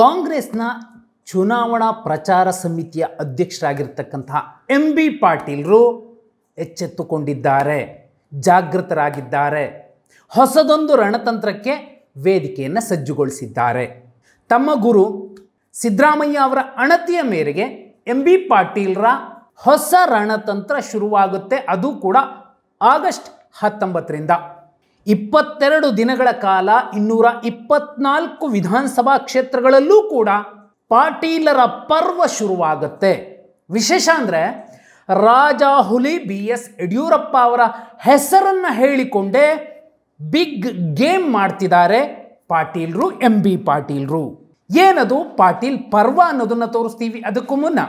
ಕಾಂಗ್ರೆಸ್ನ ಚುನಾವಣಾ ಪ್ರಚಾರ ಸಮಿತಿಯ ಅಧ್ಯಕ್ಷರಾಗಿರ್ತಕ್ಕಂತಹ ಎಂ ಬಿ ಪಾಟೀಲ್ರು ಎಚ್ಚೆತ್ತುಕೊಂಡಿದ್ದಾರೆ ಜಾಗೃತರಾಗಿದ್ದಾರೆ ಹೊಸದೊಂದು ರಣತಂತ್ರಕ್ಕೆ ವೇದಿಕೆಯನ್ನು ಸಜ್ಜುಗೊಳಿಸಿದ್ದಾರೆ ತಮ್ಮ ಗುರು ಸಿದ್ದರಾಮಯ್ಯ ಅವರ ಅಣತಿಯ ಮೇರೆಗೆ ಎಂ ಬಿ ಪಾಟೀಲ್ರ ಹೊಸ ರಣತಂತ್ರ ಶುರುವಾಗುತ್ತೆ ಅದು ಕೂಡ ಆಗಸ್ಟ್ ಹತ್ತೊಂಬತ್ತರಿಂದ ಇಪ್ಪತ್ತೆರಡು ದಿನಗಳ ಕಾಲ ಇನ್ನೂರ ಇಪ್ಪತ್ನಾಲ್ಕು ವಿಧಾನಸಭಾ ಕ್ಷೇತ್ರಗಳಲ್ಲೂ ಕೂಡ ಪಾಟೀಲರ ಪರ್ವ ಶುರುವಾಗುತ್ತೆ ವಿಶೇಷ ಅಂದರೆ ರಾಜಾ ಹುಲಿ ಬಿ ಎಸ್ ಯಡಿಯೂರಪ್ಪ ಅವರ ಹೆಸರನ್ನು ಹೇಳಿಕೊಂಡೇ ಬಿಗ್ ಗೇಮ್ ಮಾಡ್ತಿದ್ದಾರೆ ಪಾಟೀಲ್ರು ಎಂ ಬಿ ಪಾಟೀಲ್ರು ಏನದು ಪಾಟೀಲ್ ಪರ್ವ ಅನ್ನೋದನ್ನು ತೋರಿಸ್ತೀವಿ ಅದಕ್ಕೂ ಮುನ್ನ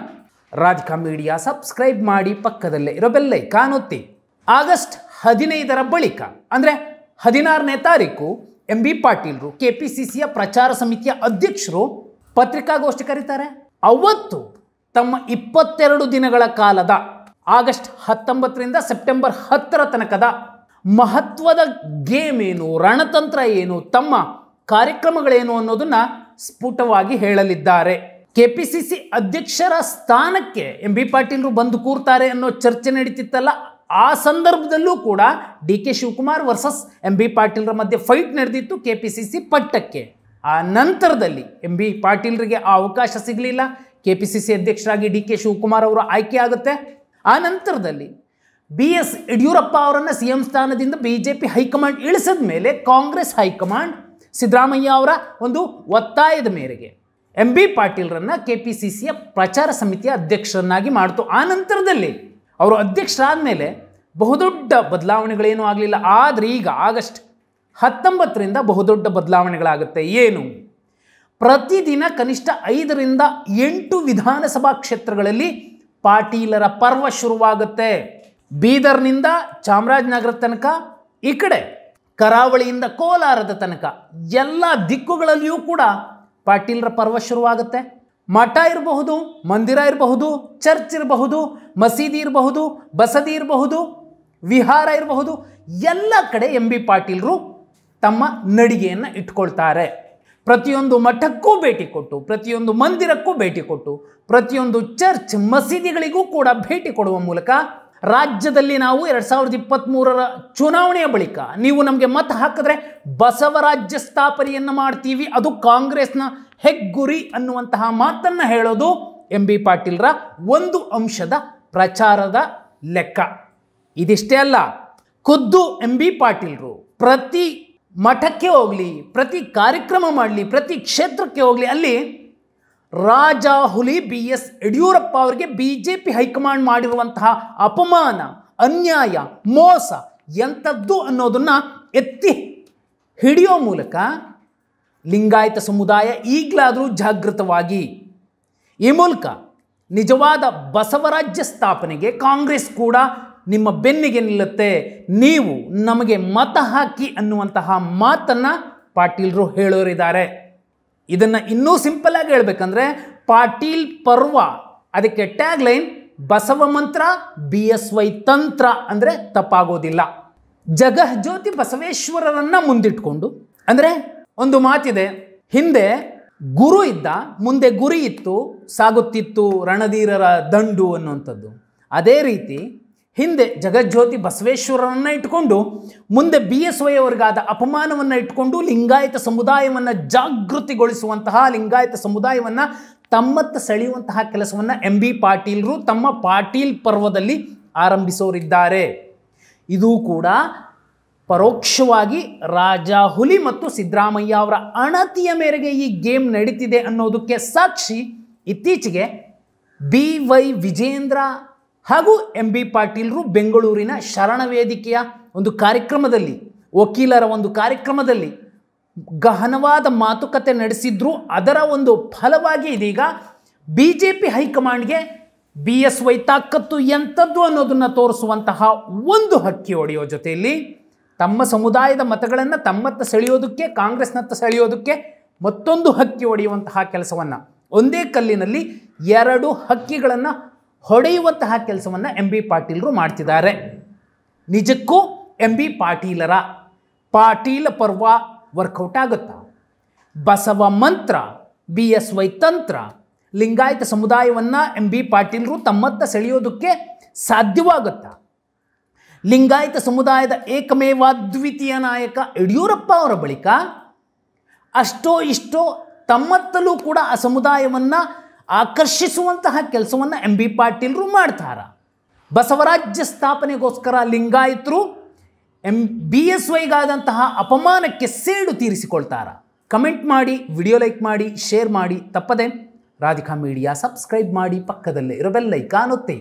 ರಾಜಕ ಮೀಡಿಯಾ ಸಬ್ಸ್ಕ್ರೈಬ್ ಮಾಡಿ ಪಕ್ಕದಲ್ಲೇ ಇರೋ ಬೆಲ್ಲೈ ಕಾಣುತ್ತಿ ಆಗಸ್ಟ್ ಹದಿನೈದರ ಬಳಿಕ ಅಂದರೆ ಹದಿನಾರನೇ ತಾರೀಕು ಎಂ ಬಿ ಪಾಟೀಲ್ರು ಕೆ ಪಿ ಸಿ ಸಿಯ ಪ್ರಚಾರ ಸಮಿತಿಯ ಅಧ್ಯಕ್ಷರು ಪತ್ರಿಕಾಗೋಷ್ಠಿ ಕರೀತಾರೆ ಅವತ್ತು ತಮ್ಮ ಇಪ್ಪತ್ತೆರಡು ದಿನಗಳ ಕಾಲದ ಆಗಸ್ಟ್ ಹತ್ತೊಂಬತ್ತರಿಂದ ಸೆಪ್ಟೆಂಬರ್ ಹತ್ತರ ತನಕದ ಮಹತ್ವದ ಗೇಮ್ ಏನು ರಣತಂತ್ರ ಏನು ತಮ್ಮ ಕಾರ್ಯಕ್ರಮಗಳೇನು ಅನ್ನೋದನ್ನು ಸ್ಫುಟವಾಗಿ ಹೇಳಲಿದ್ದಾರೆ ಕೆ ಪಿ ಸಿ ಸಿ ಅಧ್ಯಕ್ಷರ ಸ್ಥಾನಕ್ಕೆ ಎಂ ಬಿ ಪಾಟೀಲ್ರು ಬಂದು ಕೂರ್ತಾರೆ ಅನ್ನೋ ಚರ್ಚೆ ನಡೀತಿತ್ತಲ್ಲ ಆ ಸಂದರ್ಭದಲ್ಲೂ ಕೂಡ D K Shivakumar versus M B ಪಾಟೀಲ್ರ ಮಧ್ಯೆ ಫೈಟ್ ನಡೆದಿತ್ತು ಕೆ ಪಿ ಸಿ ಸಿ ಪಟ್ಟಕ್ಕೆ ಆ ನಂತರದಲ್ಲಿ ಎಂ ಬಿ ಪಾಟೀಲ್ರಿಗೆ ಆ ಅವಕಾಶ ಸಿಗಲಿಲ್ಲ ಕೆ ಪಿ ಸಿ ಸಿ ಅಧ್ಯಕ್ಷರಾಗಿ ಡಿ ಕೆ ಶಿವಕುಮಾರ್ ಅವರು ಆಯ್ಕೆ ಆಗುತ್ತೆ ಆ ನಂತರದಲ್ಲಿ ಬಿ ಎಸ್ ಯಡಿಯೂರಪ್ಪ ಅವರನ್ನು ಸಿ ಎಂ ಸ್ಥಾನದಿಂದ ಬಿ ಜೆ ಪಿ ಹೈಕಮಾಂಡ್ ಇಳಿಸಿದ ಮೇಲೆ ಕಾಂಗ್ರೆಸ್ ಹೈಕಮಾಂಡ್ ಸಿದ್ದರಾಮಯ್ಯ ಅವರ ಒಂದು ಒತ್ತಾಯದ ಮೇರೆಗೆ ಎಂ ಬಿ ಪಾಟೀಲ್ರನ್ನು ಕೆ ಪಿ ಸಿ ಸಿಯ ಪ್ರಚಾರ ಸಮಿತಿಯ ಅಧ್ಯಕ್ಷರನ್ನಾಗಿ ಮಾಡಿತು ಆ ನಂತರದಲ್ಲಿ ಅವರು ಅಧ್ಯಕ್ಷರಾದ ಮೇಲೆ ಬಹುದೊಡ್ಡ ಬದಲಾವಣೆಗಳೇನು ಆಗಲಿಲ್ಲ ಆದರೆ ಈಗ ಆಗಸ್ಟ್ ಹತ್ತೊಂಬತ್ತರಿಂದ ಬಹುದೊಡ್ಡ ಬದಲಾವಣೆಗಳಾಗುತ್ತೆ ಏನು ಪ್ರತಿದಿನ ಕನಿಷ್ಠ ಐದರಿಂದ ಎಂಟು ವಿಧಾನಸಭಾ ಕ್ಷೇತ್ರಗಳಲ್ಲಿ ಪಾಟೀಲರ ಪರ್ವ ಶುರುವಾಗುತ್ತೆ ಬೀದರ್ನಿಂದ ಚಾಮರಾಜನಗರ ತನಕ ಈ ಕಡೆ ಕರಾವಳಿಯಿಂದ ಕೋಲಾರದ ತನಕ ಎಲ್ಲ ದಿಕ್ಕುಗಳಲ್ಲಿಯೂ ಕೂಡ ಪಾಟೀಲರ ಪರ್ವ ಶುರುವಾಗುತ್ತೆ ಮಠ ಇರಬಹುದು ಮಂದಿರ ಇರಬಹುದು ಚರ್ಚ್ ಇರಬಹುದು ಮಸೀದಿ ಇರಬಹುದು ಬಸದಿ ಇರಬಹುದು ವಿಹಾರ ಇರಬಹುದು ಎಲ್ಲ ಕಡೆ ಎಂ ಬಿ ಪಾಟೀಲರು ತಮ್ಮ ನಡಿಗೆಯನ್ನು ಇಟ್ಕೊಳ್ತಾರೆ ಪ್ರತಿಯೊಂದು ಮಠಕ್ಕೂ ಭೇಟಿ ಕೊಟ್ಟು ಪ್ರತಿಯೊಂದು ಮಂದಿರಕ್ಕೂ ಭೇಟಿ ಕೊಟ್ಟು ಪ್ರತಿಯೊಂದು ಚರ್ಚ್ ಮಸೀದಿಗಳಿಗೂ ಕೂಡ ಭೇಟಿ ಕೊಡುವ ಮೂಲಕ ರಾಜ್ಯದಲ್ಲಿ ನಾವು ಎರಡು ಸಾವಿರದ ಇಪ್ಪತ್ತ್ಮೂರರ ಚುನಾವಣೆಯ ಬಳಿಕ ನೀವು ನಮಗೆ ಮತ ಹಾಕಿದ್ರೆ ಬಸವರಾಜ್ಯ ಸ್ಥಾಪನೆಯನ್ನು ಮಾಡ್ತೀವಿ ಅದು ಕಾಂಗ್ರೆಸ್ನ ಹೆಗ್ಗುರಿ ಅನ್ನುವಂತಹ ಮಾತನ್ನು ಹೇಳೋದು ಎಂ ಬಿ ಪಾಟೀಲ್ರ ಒಂದು ಅಂಶದ ಪ್ರಚಾರದ ಲೆಕ್ಕ ಇದಿಷ್ಟೇ ಅಲ್ಲ ಖುದ್ದು ಎಂ ಬಿ ಪಾಟೀಲ್ರು ಪ್ರತಿ ಮಠಕ್ಕೆ ಹೋಗಲಿ ಪ್ರತಿ ಕಾರ್ಯಕ್ರಮ ಮಾಡಲಿ ಪ್ರತಿ ಕ್ಷೇತ್ರಕ್ಕೆ ಹೋಗಲಿ ಅಲ್ಲಿ ರಾಜ ಹುಲಿ ಬಿ ಎಸ್ ಯಡಿಯೂರಪ್ಪ ಅವರಿಗೆ ಬಿ ಜೆ ಪಿ ಹೈಕಮಾಂಡ್ ಮಾಡಿರುವಂತಹ ಅಪಮಾನ ಅನ್ಯಾಯ ಮೋಸ ಎಂಥದ್ದು ಅನ್ನೋದನ್ನು ಎತ್ತಿ ಹಿಡಿಯೋ ಮೂಲಕ ಲಿಂಗಾಯತ ಸಮುದಾಯ ಈಗಲಾದರೂ ಜಾಗೃತವಾಗಿ ಈ ಮೂಲಕ ನಿಜವಾದ ಬಸವರಾಜ್ಯ ಸ್ಥಾಪನೆಗೆ ಕಾಂಗ್ರೆಸ್ ಕೂಡ ನಿಮ್ಮ ಬೆನ್ನಿಗೆ ನಿಲ್ಲುತ್ತೆ ನೀವು ನಮಗೆ ಮತ ಹಾಕಿ ಅನ್ನುವಂತಹ ಮಾತನ್ನು ಪಾಟೀಲರು ಹೇಳೋರಿದ್ದಾರೆ ಇದನ್ನು ಇನ್ನೂ ಆಗಿ ಹೇಳಬೇಕಂದ್ರೆ ಪಾಟೀಲ್ ಪರ್ವ ಅದಕ್ಕೆ ಟ್ಯಾಗ್ ಲೈನ್ ಬಸವ ಮಂತ್ರ ಬಿ ಎಸ್ ವೈ ತಂತ್ರ ಅಂದರೆ ತಪ್ಪಾಗೋದಿಲ್ಲ ಜಗಜ್ಯೋತಿ ಬಸವೇಶ್ವರರನ್ನು ಮುಂದಿಟ್ಕೊಂಡು ಅಂದರೆ ಒಂದು ಮಾತಿದೆ ಹಿಂದೆ ಗುರು ಇದ್ದ ಮುಂದೆ ಗುರಿ ಇತ್ತು ಸಾಗುತ್ತಿತ್ತು ರಣಧೀರರ ದಂಡು ಅನ್ನುವಂಥದ್ದು ಅದೇ ರೀತಿ ಹಿಂದೆ ಜಗಜ್ಯೋತಿ ಬಸವೇಶ್ವರರನ್ನು ಇಟ್ಟುಕೊಂಡು ಮುಂದೆ ಬಿ ಎಸ್ ವೈ ಅವರಿಗಾದ ಅಪಮಾನವನ್ನು ಇಟ್ಕೊಂಡು ಲಿಂಗಾಯತ ಸಮುದಾಯವನ್ನು ಜಾಗೃತಿಗೊಳಿಸುವಂತಹ ಲಿಂಗಾಯತ ಸಮುದಾಯವನ್ನು ತಮ್ಮತ್ತ ಸೆಳೆಯುವಂತಹ ಕೆಲಸವನ್ನು ಎಂ ಬಿ ಪಾಟೀಲ್ರು ತಮ್ಮ ಪಾಟೀಲ್ ಪರ್ವದಲ್ಲಿ ಆರಂಭಿಸೋರಿದ್ದಾರೆ ಇದು ಕೂಡ ಪರೋಕ್ಷವಾಗಿ ರಾಜಾ ಹುಲಿ ಮತ್ತು ಸಿದ್ದರಾಮಯ್ಯ ಅವರ ಅಣತಿಯ ಮೇರೆಗೆ ಈ ಗೇಮ್ ನಡೀತಿದೆ ಅನ್ನೋದಕ್ಕೆ ಸಾಕ್ಷಿ ಇತ್ತೀಚೆಗೆ ಬಿ ವೈ ವಿಜೇಂದ್ರ ಹಾಗೂ ಎಂ ಬಿ ಪಾಟೀಲ್ರು ಬೆಂಗಳೂರಿನ ಶರಣ ವೇದಿಕೆಯ ಒಂದು ಕಾರ್ಯಕ್ರಮದಲ್ಲಿ ವಕೀಲರ ಒಂದು ಕಾರ್ಯಕ್ರಮದಲ್ಲಿ ಗಹನವಾದ ಮಾತುಕತೆ ನಡೆಸಿದ್ರು ಅದರ ಒಂದು ಫಲವಾಗಿ ಇದೀಗ ಬಿ ಜೆ ಪಿ ಹೈಕಮಾಂಡ್ಗೆ ಬಿ ಎಸ್ ವೈ ತಾಕತ್ತು ಎಂಥದ್ದು ಅನ್ನೋದನ್ನು ತೋರಿಸುವಂತಹ ಒಂದು ಹಕ್ಕಿ ಹೊಡೆಯೋ ಜೊತೆಯಲ್ಲಿ ತಮ್ಮ ಸಮುದಾಯದ ಮತಗಳನ್ನು ತಮ್ಮತ್ತ ಸೆಳೆಯೋದಕ್ಕೆ ಕಾಂಗ್ರೆಸ್ನತ್ತ ಸೆಳೆಯೋದಕ್ಕೆ ಮತ್ತೊಂದು ಹಕ್ಕಿ ಹೊಡೆಯುವಂತಹ ಕೆಲಸವನ್ನು ಒಂದೇ ಕಲ್ಲಿನಲ್ಲಿ ಎರಡು ಹಕ್ಕಿಗಳನ್ನು ಹೊಡೆಯುವಂತಹ ಕೆಲಸವನ್ನು ಎಂ ಬಿ ಪಾಟೀಲರು ಮಾಡ್ತಿದ್ದಾರೆ ನಿಜಕ್ಕೂ ಎಂ ಬಿ ಪಾಟೀಲರ ಪಾಟೀಲ ಪರ್ವ ವರ್ಕೌಟ್ ಆಗುತ್ತಾ ಬಸವ ಮಂತ್ರ ಬಿ ಎಸ್ ವೈ ತಂತ್ರ ಲಿಂಗಾಯತ ಸಮುದಾಯವನ್ನು ಎಂ ಬಿ ಪಾಟೀಲರು ತಮ್ಮತ್ತ ಸೆಳೆಯೋದಕ್ಕೆ ಸಾಧ್ಯವಾಗುತ್ತಾ ಲಿಂಗಾಯತ ಸಮುದಾಯದ ಏಕಮೇವಾದ್ವಿತೀಯ ನಾಯಕ ಯಡಿಯೂರಪ್ಪ ಅವರ ಬಳಿಕ ಅಷ್ಟೋ ಇಷ್ಟೋ ತಮ್ಮತ್ತಲೂ ಕೂಡ ಆ ಸಮುದಾಯವನ್ನು ಆಕರ್ಷಿಸುವಂತಹ ಕೆಲಸವನ್ನು ಎಂ ಬಿ ಪಾಟೀಲರು ಮಾಡ್ತಾರ ಬಸವರಾಜ್ಯ ಸ್ಥಾಪನೆಗೋಸ್ಕರ ಲಿಂಗಾಯತರು ಎಂ ಬಿ ಎಸ್ ವೈಗಾದಂತಹ ಅಪಮಾನಕ್ಕೆ ಸೇಡು ತೀರಿಸಿಕೊಳ್ತಾರ ಕಮೆಂಟ್ ಮಾಡಿ ವಿಡಿಯೋ ಲೈಕ್ ಮಾಡಿ ಶೇರ್ ಮಾಡಿ ತಪ್ಪದೆ ರಾಧಿಕಾ ಮೀಡಿಯಾ ಸಬ್ಸ್ಕ್ರೈಬ್ ಮಾಡಿ ಪಕ್ಕದಲ್ಲೇ ಇರೋ ಬೆಲ್ಲೈಕಾನುತ್ತೆ